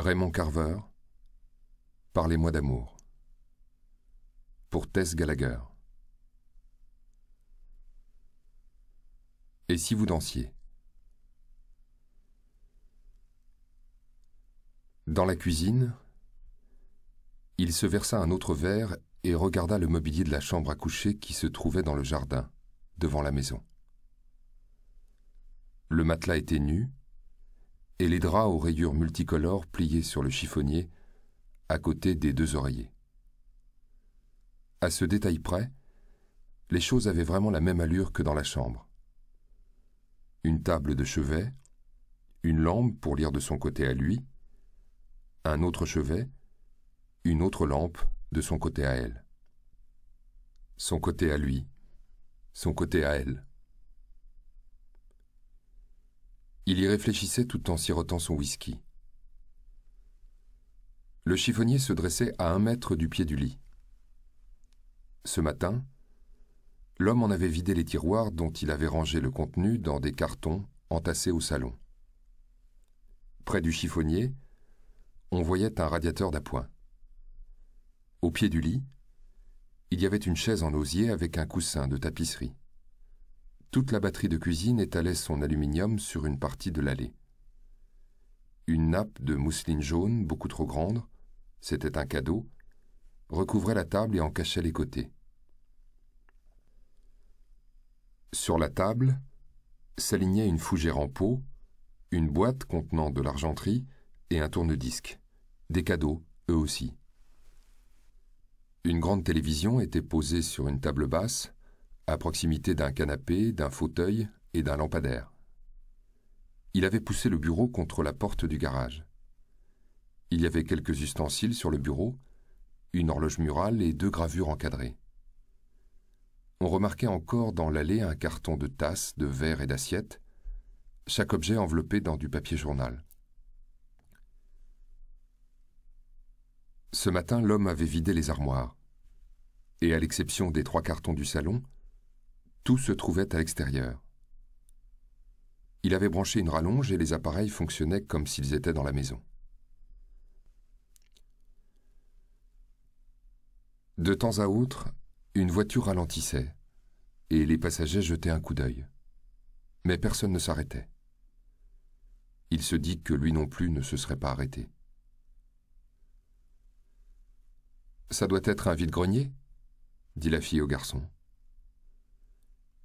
Raymond Carver, Parlez-moi d'amour. Pour Tess Gallagher. Et si vous dansiez Dans la cuisine, il se versa un autre verre et regarda le mobilier de la chambre à coucher qui se trouvait dans le jardin, devant la maison. Le matelas était nu, et les draps aux rayures multicolores pliés sur le chiffonnier, à côté des deux oreillers. À ce détail près, les choses avaient vraiment la même allure que dans la chambre. Une table de chevet, une lampe pour lire de son côté à lui, un autre chevet, une autre lampe de son côté à elle. Son côté à lui, son côté à elle. Il y réfléchissait tout en sirotant son whisky. Le chiffonnier se dressait à un mètre du pied du lit. Ce matin, l'homme en avait vidé les tiroirs dont il avait rangé le contenu dans des cartons entassés au salon. Près du chiffonnier, on voyait un radiateur d'appoint. Au pied du lit, il y avait une chaise en osier avec un coussin de tapisserie. Toute la batterie de cuisine étalait son aluminium sur une partie de l'allée. Une nappe de mousseline jaune, beaucoup trop grande, c'était un cadeau, recouvrait la table et en cachait les côtés. Sur la table s'alignait une fougère en pot, une boîte contenant de l'argenterie et un tourne-disque. Des cadeaux, eux aussi. Une grande télévision était posée sur une table basse, à proximité d'un canapé, d'un fauteuil et d'un lampadaire. Il avait poussé le bureau contre la porte du garage. Il y avait quelques ustensiles sur le bureau, une horloge murale et deux gravures encadrées. On remarquait encore dans l'allée un carton de tasses, de verres et d'assiettes, chaque objet enveloppé dans du papier journal. Ce matin, l'homme avait vidé les armoires, et à l'exception des trois cartons du salon, tout se trouvait à l'extérieur. Il avait branché une rallonge et les appareils fonctionnaient comme s'ils étaient dans la maison. De temps à autre, une voiture ralentissait, et les passagers jetaient un coup d'œil. Mais personne ne s'arrêtait. Il se dit que lui non plus ne se serait pas arrêté. Ça doit être un vide-grenier, dit la fille au garçon.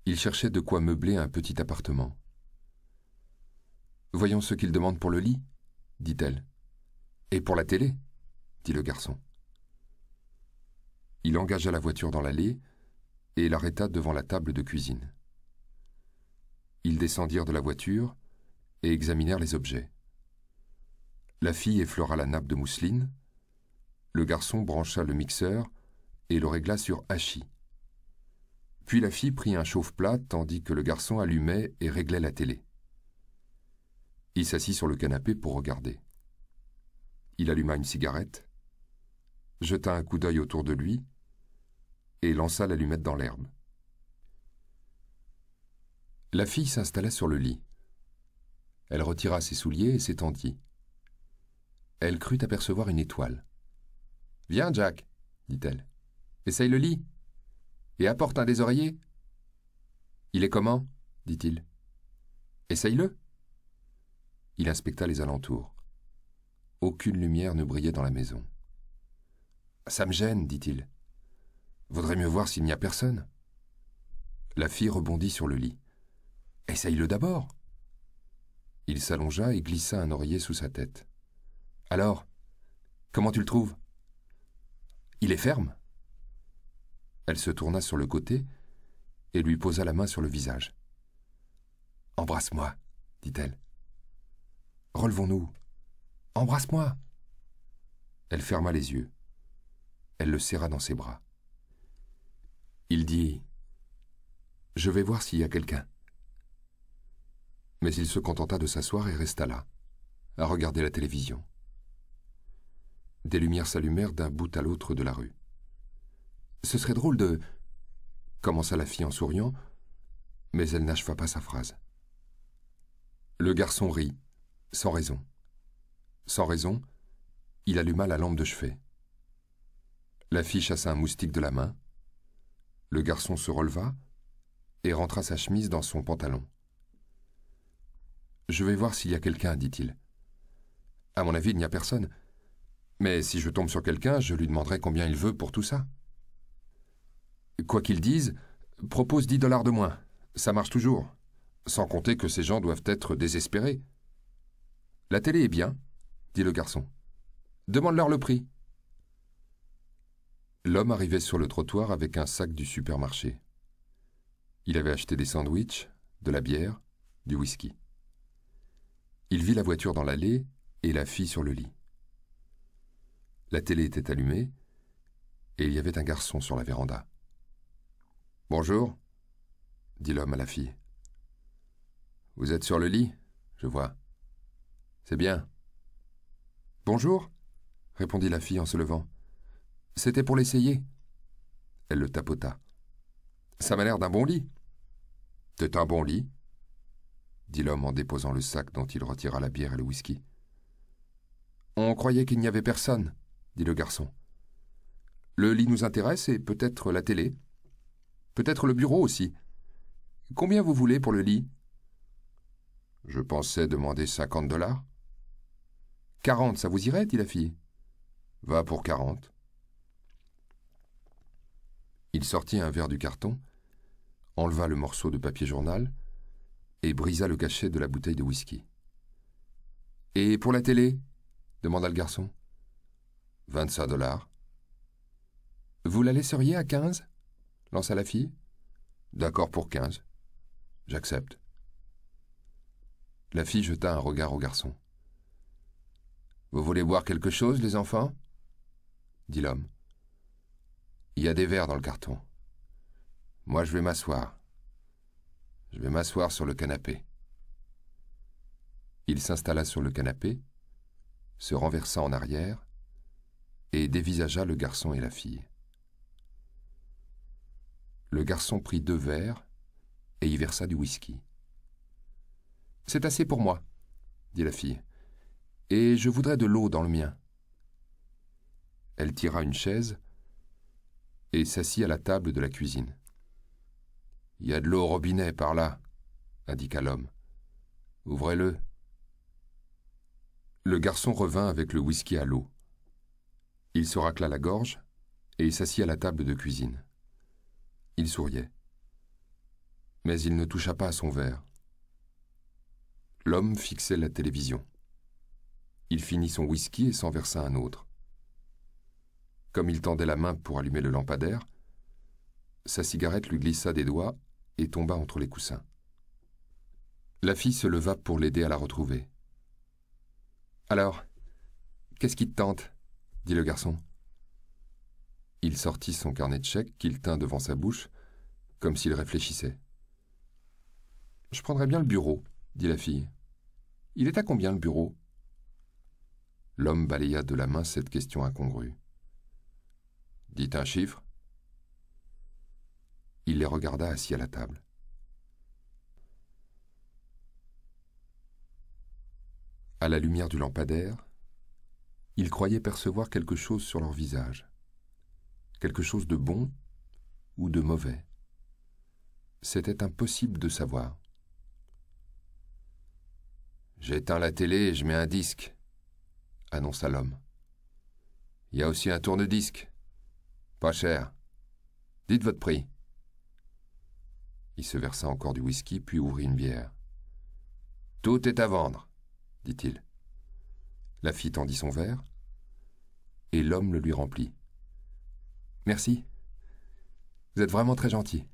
Il cherchait de quoi meubler un petit appartement. Voyons ce qu'il demande pour le lit, dit-elle. Et pour la télé, dit le garçon. Il engagea la voiture dans l'allée et l'arrêta devant la table de cuisine. Ils descendirent de la voiture et examinèrent les objets. La fille effleura la nappe de mousseline, le garçon brancha le mixeur et le régla sur Hachis ». Puis la fille prit un chauffe-plat tandis que le garçon allumait et réglait la télé. Il s'assit sur le canapé pour regarder. Il alluma une cigarette, jeta un coup d'œil autour de lui et lança l'allumette dans l'herbe. La fille s'installa sur le lit. Elle retira ses souliers et s'étendit. Elle crut apercevoir une étoile. Viens, Jack, dit-elle. Essaye le lit et apporte un des oreillers. Il est comment dit-il. Essaye-le. Il inspecta les alentours. Aucune lumière ne brillait dans la maison. Ça me gêne, dit-il. Vaudrait mieux voir s'il n'y a personne. La fille rebondit sur le lit. Essaye-le d'abord. Il s'allongea et glissa un oreiller sous sa tête. Alors, comment tu le trouves Il est ferme elle se tourna sur le côté et lui posa la main sur le visage. Embrasse-moi, dit-elle. Relevons-nous. Embrasse-moi. Elle ferma les yeux. Elle le serra dans ses bras. Il dit Je vais voir s'il y a quelqu'un. Mais il se contenta de s'asseoir et resta là, à regarder la télévision. Des lumières s'allumèrent d'un bout à l'autre de la rue. Ce serait drôle de. commença la fille en souriant, mais elle n'acheva pas sa phrase. Le garçon rit, sans raison. Sans raison, il alluma la lampe de chevet. La fille chassa un moustique de la main. Le garçon se releva et rentra sa chemise dans son pantalon. Je vais voir s'il y a quelqu'un, dit-il. À mon avis, il n'y a personne. Mais si je tombe sur quelqu'un, je lui demanderai combien il veut pour tout ça quoi qu'ils disent, propose dix dollars de moins. Ça marche toujours. Sans compter que ces gens doivent être désespérés. La télé est bien, dit le garçon. Demande-leur le prix. L'homme arrivait sur le trottoir avec un sac du supermarché. Il avait acheté des sandwichs, de la bière, du whisky. Il vit la voiture dans l'allée et la fit sur le lit. La télé était allumée et il y avait un garçon sur la véranda. Bonjour, dit l'homme à la fille. Vous êtes sur le lit, je vois. C'est bien. Bonjour, répondit la fille en se levant. C'était pour l'essayer. Elle le tapota. Ça m'a l'air d'un bon lit. C'est un bon lit, dit l'homme en déposant le sac dont il retira la bière et le whisky. On croyait qu'il n'y avait personne, dit le garçon. Le lit nous intéresse et peut-être la télé. Peut-être le bureau aussi. Combien vous voulez pour le lit Je pensais demander cinquante dollars. Quarante, ça vous irait dit la fille. Va pour quarante. Il sortit un verre du carton, enleva le morceau de papier journal et brisa le cachet de la bouteille de whisky. Et pour la télé demanda le garçon. Vingt-cinq dollars. Vous la laisseriez à quinze à la fille. D'accord pour quinze. J'accepte. La fille jeta un regard au garçon. Vous voulez boire quelque chose, les enfants dit l'homme. Il y a des verres dans le carton. Moi, je vais m'asseoir. Je vais m'asseoir sur le canapé. Il s'installa sur le canapé, se renversa en arrière, et dévisagea le garçon et la fille. Le garçon prit deux verres et y versa du whisky. C'est assez pour moi, dit la fille, et je voudrais de l'eau dans le mien. Elle tira une chaise et s'assit à la table de la cuisine. Il y a de l'eau au robinet par là, indiqua l'homme. Ouvrez-le. Le garçon revint avec le whisky à l'eau. Il se racla la gorge et s'assit à la table de cuisine. Il souriait. Mais il ne toucha pas à son verre. L'homme fixait la télévision. Il finit son whisky et s'en versa un autre. Comme il tendait la main pour allumer le lampadaire, sa cigarette lui glissa des doigts et tomba entre les coussins. La fille se leva pour l'aider à la retrouver. Alors, qu'est-ce qui te tente dit le garçon. Il sortit son carnet de chèques qu'il tint devant sa bouche, comme s'il réfléchissait. Je prendrais bien le bureau, dit la fille. Il est à combien le bureau L'homme balaya de la main cette question incongrue. Dites un chiffre. Il les regarda assis à la table. À la lumière du lampadaire, il croyait percevoir quelque chose sur leur visage quelque chose de bon ou de mauvais. C'était impossible de savoir. J'éteins la télé et je mets un disque, annonça l'homme. Il y a aussi un tourne-disque. Pas cher. Dites votre prix. Il se versa encore du whisky, puis ouvrit une bière. Tout est à vendre, dit-il. La fille tendit son verre, et l'homme le lui remplit. Merci. Vous êtes vraiment très gentil.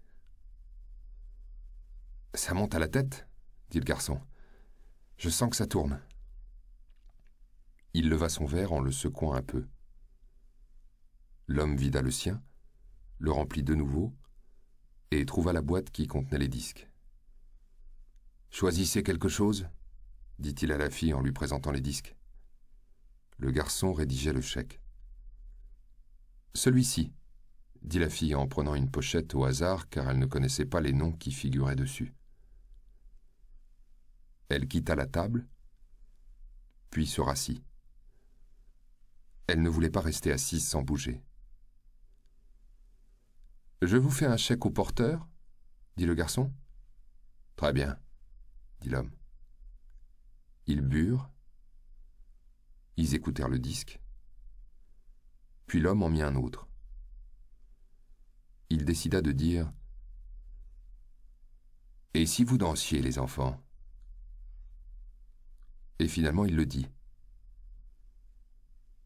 Ça monte à la tête, dit le garçon. Je sens que ça tourne. Il leva son verre en le secouant un peu. L'homme vida le sien, le remplit de nouveau, et trouva la boîte qui contenait les disques. Choisissez quelque chose, dit-il à la fille en lui présentant les disques. Le garçon rédigeait le chèque. Celui-ci, dit la fille en prenant une pochette au hasard car elle ne connaissait pas les noms qui figuraient dessus. Elle quitta la table, puis se rassit. Elle ne voulait pas rester assise sans bouger. Je vous fais un chèque au porteur dit le garçon. Très bien, dit l'homme. Ils burent. Ils écoutèrent le disque. Puis l'homme en mit un autre il décida de dire Et si vous dansiez, les enfants Et finalement, il le dit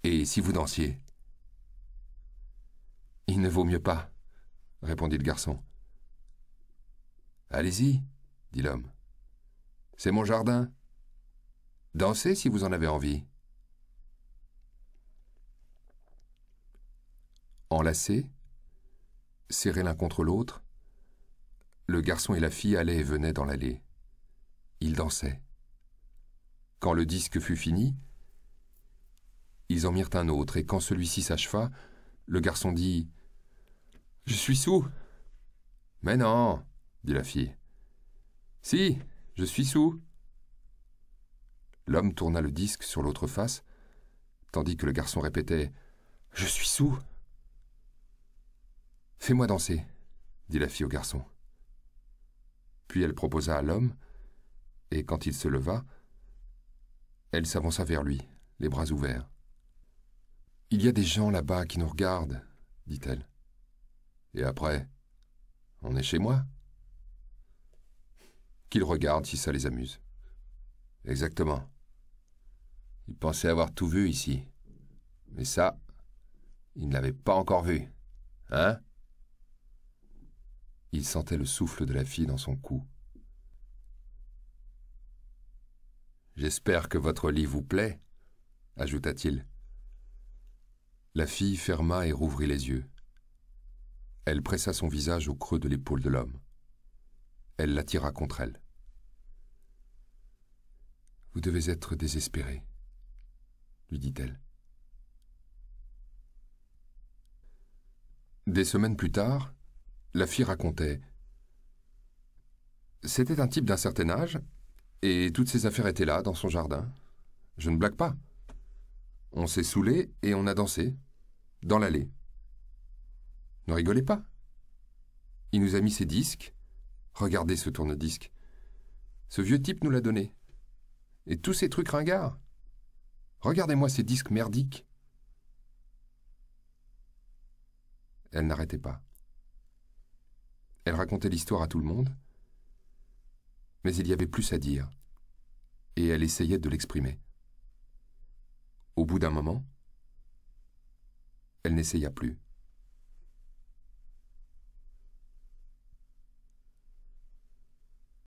Et si vous dansiez Il ne vaut mieux pas, répondit le garçon. Allez-y, dit l'homme. C'est mon jardin. Dansez si vous en avez envie. Enlacé, serrés l'un contre l'autre, le garçon et la fille allaient et venaient dans l'allée. Ils dansaient. Quand le disque fut fini, ils en mirent un autre, et quand celui-ci s'acheva, le garçon dit Je suis sous. Mais non, dit la fille. Si, je suis sous. L'homme tourna le disque sur l'autre face, tandis que le garçon répétait Je suis sous. Fais-moi danser, dit la fille au garçon. Puis elle proposa à l'homme, et quand il se leva, elle s'avança vers lui, les bras ouverts. Il y a des gens là-bas qui nous regardent, dit-elle. Et après, on est chez moi Qu'ils regardent si ça les amuse. Exactement. Ils pensaient avoir tout vu ici. Mais ça, ils ne l'avaient pas encore vu. Hein il sentait le souffle de la fille dans son cou. J'espère que votre lit vous plaît, ajouta-t-il. La fille ferma et rouvrit les yeux. Elle pressa son visage au creux de l'épaule de l'homme. Elle l'attira contre elle. Vous devez être désespéré, lui dit-elle. Des semaines plus tard, la fille racontait C'était un type d'un certain âge, et toutes ses affaires étaient là, dans son jardin. Je ne blague pas. On s'est saoulé et on a dansé, dans l'allée. Ne rigolez pas. Il nous a mis ses disques. Regardez ce tourne-disque. Ce vieux type nous l'a donné. Et tous ces trucs ringards. Regardez-moi ces disques merdiques. Elle n'arrêtait pas. Elle racontait l'histoire à tout le monde, mais il y avait plus à dire, et elle essayait de l'exprimer. Au bout d'un moment, elle n'essaya plus.